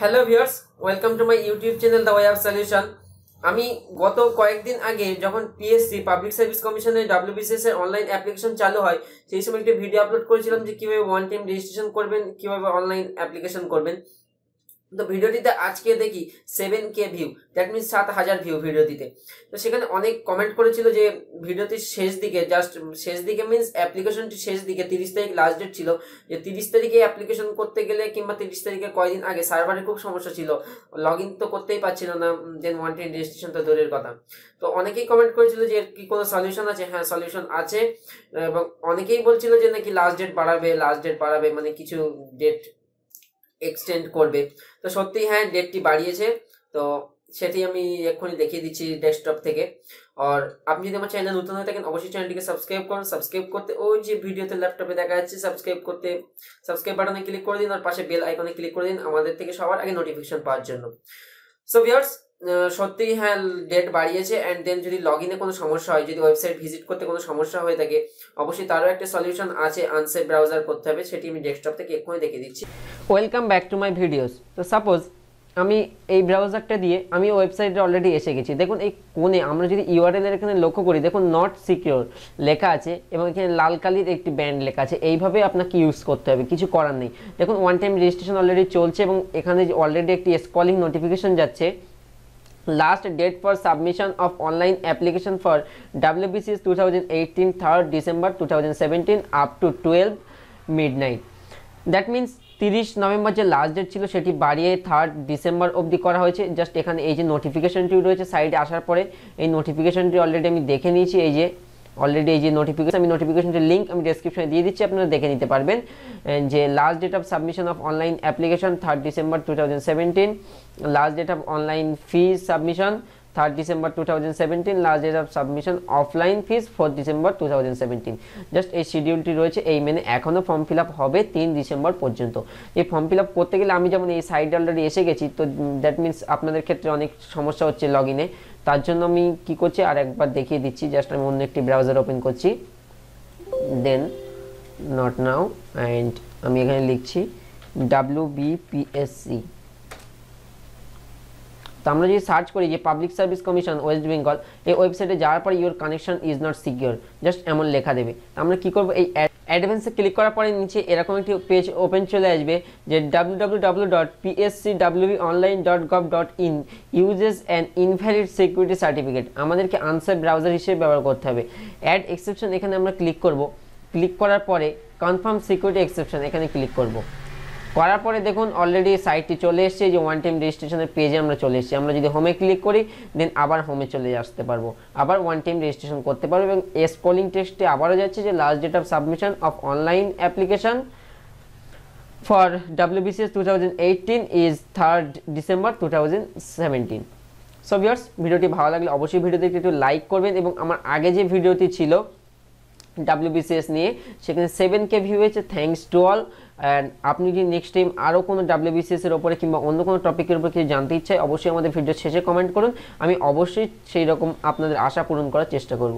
hello viewers welcome to my YouTube channel the way of solution আমি গত কয়েকদিন আগে যখন পিএসসি পাবলিক সার্ভিস কমিশনের ডাব্লিউবিসিএস এর অনলাইন অ্যাপ্লিকেশন চালু হয় সেই সময় একটি ভিডিও আপলোড করেছিলাম যে কীভাবে ওয়ান টাইম রেজিস্ট্রেশন করবেন কীভাবে অনলাইন অ্যাপ্লিকেশন করবেন তো ভিডিওটিতে আজকে দেখি seven K view that means সাত হাজার ভিউ ভিডিওটিতে তো সেখানে অনেক কমেন্ট করেছিল যে ভিডিওটির শেষ দিকে জাস্ট শেষ দিকে মিনস অ্যাপ্লিকেশনটি শেষ দিকে তিরিশ তারিখ লাস্ট ডেট ছিল যে তিরিশ তারিখে অ্যাপ্লিকেশন করতে গেলে কিংবা তিরিশ তারিখে কয়দিন আগে সার্ভারে খুব সমস্যা ছিল লগ ইন তো করতেই পারছিল না দেন ওয়ান্টেড রেজিস্ট্রেশন তো দূরের কথা তো অনেকেই কমেন্ট করেছিল যে এর কি কোনো সলিউশন আছে হ্যাঁ সলিউশন আছে এবং অনেকেই বলছিল যে নাকি লাস্ট ডেট বাড়াবে লাস্ট ডেট বাড়াবে মানে কিছু ডেট এক্সটেন্ড করবে তো সত্যি হ্যাঁ ডেটটি বাড়িয়েছে তো সেটি আমি এক্ষুনি দেখিয়ে দিচ্ছি ডেস্কটপ থেকে আর আপনি যদি আমার চ্যানেল নতুন হয়ে থাকেন অবশ্যই চ্যানেলটিকে সাবস্ক্রাইব করুন সাবস্ক্রাইব করতে ওই যে ভিডিওতে ল্যাপটপে দেখা যাচ্ছে সাবস্ক্রাইব করতে সাবস্ক্রাইব বাটনে ক্লিক করে দিন আর পাশে বেল আইকনে ক্লিক করে দিন আমাদের থেকে সবার আগে নোটিফিকেশন পাওয়ার জন্য সো ভিউয়ার্স সত্যিই হ্যাঁ ডেট বাড়িয়েছে অ্যান্ড দেন যদি লগ ইনে কোনো সমস্যা হয় যদি ওয়েবসাইট ভিজিট করতে কোনো সমস্যা হয়ে থাকে অবশ্যই তারও একটা সলিউশন আছে আনসেফ ব্রাউজার করতে হবে সেটি আমি ডেস্কটপ থেকে এক্ষুনি দেখিয়ে দিচ্ছি welcome back to my videos তো সাপোজ আমি এই ব্রাউজারটা দিয়ে আমি ওয়েবসাইটে অলরেডি এসে গেছি দেখুন এই কোণে আমরা যদি ইউআরএল এখানে লক্ষ্য করি দেখুন নট সিকিওর লেখা আছে এবং এখানে লাল কালির একটি ব্যান্ড লেখা আছে এইভাবে আপনাকে ইউজ করতে হবে কিছু করার নেই দেখুন ওয়ান টাইম রেজিস্ট্রেশন অলরেডি চলছে এবং এখানে অলরেডি একটি স্কলিং নোটিফিকেশন যাচ্ছে last date for submission of online application for WBC is 2018 3rd December 2017 up to 12 midnight that means 30 November যে লাস্ট ডেট ছিল সেটি বাড়িয়ে থার্ড ডিসেম্বর অবধি করা হয়েছে জাস্ট এখানে এই যে নোটিফিকেশনটি রয়েছে সাইডে আসার পরে এই নোটিফিকেশনটি অলরেডি আমি দেখে নিয়েছি এই যে অলরেডি এই যে নোটিফিকেশন আমি নোটিফিকেশনটা লিঙ্ক আমি ডেসক্রিপশনে দিয়ে দিচ্ছি আপনারা দেখে নিতে পারবেন যে last date of submission of online application third December two thousand last date of online fee submission 3rd December 2017 last date of submission offline fees 4th December 2017 just এই শিডিউলটি রয়েছে এই মেনে এখনো ফর্ম ফিল হবে 3 ডিসেম্বর পর্যন্ত এই form fill করতে গেলে আমি যেমন এই সাইডে অলরেডি এসে গেছি তো দ্যাট মিন্স আপনাদের ক্ষেত্রে অনেক সমস্যা হচ্ছে লগ ইনে তার জন্য আমি কি করছি আর একবার দেখিয়ে দিচ্ছি জাস্ট আমি অন্য একটি ব্রাউজার ওপেন করছি দেন নট নাও অ্যান্ড আমি এখানে লিখছি ডাব্লিউ বিপিএসসি তো আমরা যদি সার্চ করি যে public service commission West Bengal এই ওয়েবসাইটে যাওয়ার পর your connection is not secure just এমন লেখা দেবে তো আমরা কী করবো এই অ্যাডভান্সে ক্লিক করার পরে নিচে এরকম একটি পেজ ওপেন চলে আসবে যে W uses and invalid security certificate আমাদেরকে আনসার ব্রাউজার হিসেবে ব্যবহার করতে হবে অ্যাড এক্সেপশন এখানে আমরা ক্লিক করব ক্লিক করার পরে কনফার্ম সিকিউরিটি এক্সেপশন এখানে ক্লিক করবো করার পরে দেখুন অলরেডি সাইটটি চলে এসছে যে ওয়ান টাইম রেজিস্ট্রেশনের পেজে আমরা চলে এসেছি আমরা যদি হোমে ক্লিক করি দেন আবার হোমে চলে আসতে পারবো আবার ওয়ান টাইম রেজিস্ট্রেশন করতে পারবো এবং স্কোলিং টেস্টে আবারও যাচ্ছে যে last date of submission of online application for WBCS two thousand is third December two thousand so viewers ভিডিওটি ভালো লাগলে অবশ্যই ভিডিওতে একটু লাইক করবেন এবং আমার আগে যে ভিডিওটি ছিল ডাব্লিউবিসিএস নিয়ে সেখানে সেভেন কে ভিউ হয়েছে থ্যাংকস টু অল অ্যান্ড আপনি যদি নেক্সট টাইম আরও কোনো ডাব্লিউবিসিএস এর ওপরে কিংবা অন্য কোনো টপিকের উপরে কিছু জানতে ইচ্ছে অবশ্যই আমাদের ভিডিও শেষে কমেন্ট করুন আমি অবশ্যই সেই রকম আপনাদের আশা পূরণ করার চেষ্টা করব